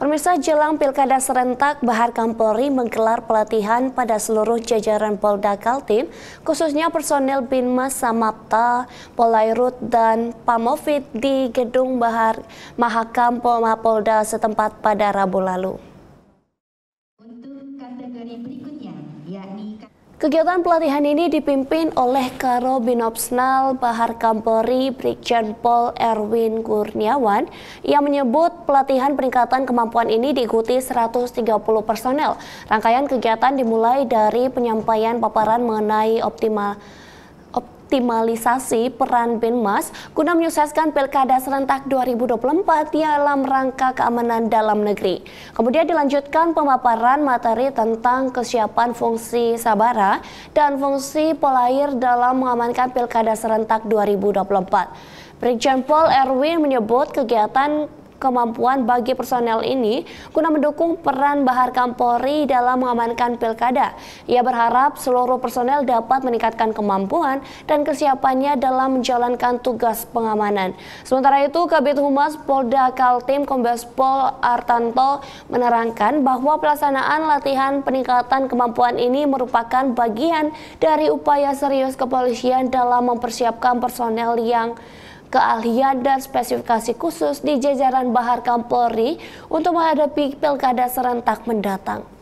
Pemirsa jelang Pilkada serentak, Bahar Kampolri menggelar pelatihan pada seluruh jajaran Polda Kaltim, khususnya personel Binmas Samapta, Polairut, dan Pamovit di Gedung Bahar Mahakam Polma Polda setempat pada Rabu lalu. Kegiatan pelatihan ini dipimpin oleh Karo Binopsnal Bahar Kampori Brigjen Pol Erwin Kurniawan yang menyebut pelatihan peningkatan kemampuan ini diikuti 130 personel. Rangkaian kegiatan dimulai dari penyampaian paparan mengenai optimal optimalisasi peran Binmas guna menyukseskan Pilkada serentak 2024 dalam rangka keamanan dalam negeri. Kemudian dilanjutkan pemaparan materi tentang kesiapan fungsi Sabara dan fungsi Polair dalam mengamankan Pilkada serentak 2024. Brigjen Pol Erwin menyebut kegiatan kemampuan bagi personel ini guna mendukung peran Bahar Kampori dalam mengamankan pilkada. Ia berharap seluruh personel dapat meningkatkan kemampuan dan kesiapannya dalam menjalankan tugas pengamanan. Sementara itu, Kabit Humas Polda Kaltim Kombes Pol Artanto menerangkan bahwa pelaksanaan latihan peningkatan kemampuan ini merupakan bagian dari upaya serius kepolisian dalam mempersiapkan personel yang keahlian dan spesifikasi khusus di jajaran Bahar Kampolri untuk menghadapi pilkada serentak mendatang.